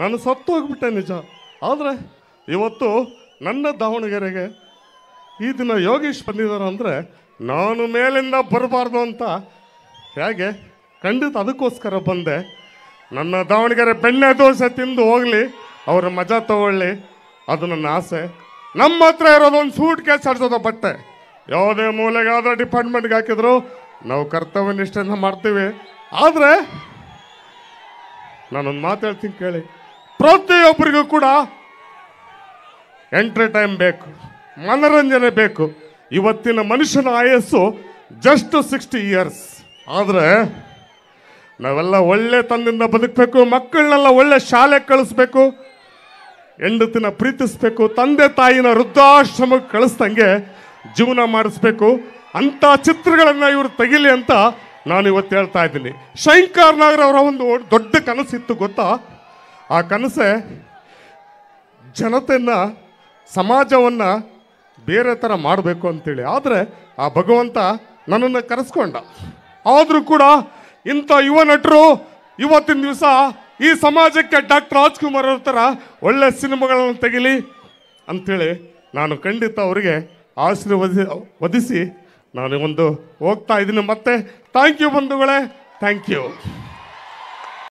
ನಾನು ಸತ್ತು ಹೋಗ್ಬಿಟ್ಟೆ ನಿಜ ಆದರೆ ಇವತ್ತು ನನ್ನ ದಾವಣಗೆರೆಗೆ ಈ ದಿನ ಯೋಗೀಶ್ ಬಂದಿದ್ದಾರೆ ಅಂದರೆ ನಾನು ಮೇಲಿಂದ ಬರಬಾರ್ದು ಅಂತ ಹೇಗೆ ಖಂಡಿತ ಅದಕ್ಕೋಸ್ಕರ ಬಂದೆ ನನ್ನ ದಾವಣಗೆರೆ ಬೆಣ್ಣೆ ದೋಸೆ ತಿಂದು ಹೋಗಲಿ ಅವರ ಮಜಾ ತೊಗೊಳ್ಳಿ ಅದು ನನ್ನ ಆಸೆ ನಮ್ಮ ಹತ್ರ ಇರೋದು ಒಂದು ಸೂಟ್ ಕೇಸ್ ಆಡಿಸೋದ ಬಟ್ಟೆ ಯಾವುದೇ ಮೂಲೆಗೆ ಯಾವುದೇ ಡಿಪಾರ್ಟ್ಮೆಂಟ್ಗೆ ಹಾಕಿದ್ರು ನಾವು ಕರ್ತವ್ಯ ನಿಷ್ಠೆನ ಮಾಡ್ತೀವಿ ಆದರೆ ನಾನೊಂದು ಮಾತಾಡ್ತೀನಿ ಕೇಳಿ ಪ್ರತಿಯೊಬ್ಬರಿಗೂ ಕೂಡ ಎಂಟರ್ಟೈನ್ ಬೇಕು ಮನೋರಂಜನೆ ಬೇಕು ಇವತ್ತಿನ ಮನುಷ್ಯನ ಆಯಸ್ಸು ಜಸ್ಟ್ ಸಿಕ್ಸ್ಟಿ ಇಯರ್ಸ್ ಆದರೆ ನಾವೆಲ್ಲ ಒಳ್ಳೆ ತಂದಿಂದ ಬದುಕಬೇಕು ಮಕ್ಕಳನ್ನೆಲ್ಲ ಒಳ್ಳೆ ಶಾಲೆಗೆ ಕಳಿಸ್ಬೇಕು ಹೆಂಡತಿನ ಪ್ರೀತಿಸ್ಬೇಕು ತಂದೆ ತಾಯಿನ ವೃದ್ಧಾಶ್ರಮಕ್ಕೆ ಕಳಿಸ್ದಂಗೆ ಜೀವನ ಮಾಡಿಸ್ಬೇಕು ಅಂಥ ಚಿತ್ರಗಳನ್ನು ಇವರು ತೆಗಿಲಿ ಅಂತ ನಾನು ಇವತ್ತು ಹೇಳ್ತಾ ಇದ್ದೀನಿ ಶಂಕರ್ ಅವರ ಒಂದು ದೊಡ್ಡ ಕನಸಿತ್ತು ಗೊತ್ತಾ ಆ ಕನಸೆ ಜನತೆಯನ್ನು ಸಮಾಜವನ್ನು ಬೇರೆ ಥರ ಮಾಡಬೇಕು ಅಂತೇಳಿ ಆದರೆ ಆ ಭಗವಂತ ನನ್ನನ್ನು ಕರೆಸ್ಕೊಂಡ ಆದರೂ ಕೂಡ ಇಂಥ ಯುವ ನಟರು ಇವತ್ತಿನ ದಿವಸ ಈ ಸಮಾಜಕ್ಕೆ ಡಾಕ್ಟರ್ ರಾಜ್ಕುಮಾರ್ ಅವ್ರ ಥರ ಒಳ್ಳೆ ಸಿನಿಮಾಗಳನ್ನು ತೆಗಿಲಿ ಅಂಥೇಳಿ ನಾನು ಖಂಡಿತ ಅವರಿಗೆ ಆಶೀರ್ವದಿ ವಧಿಸಿ ನಾನು ಒಂದು ಹೋಗ್ತಾ ಇದ್ದೀನಿ ಮತ್ತೆ ಥ್ಯಾಂಕ್ ಯು ಬಂಧುಗಳೇ ಥ್ಯಾಂಕ್ ಯು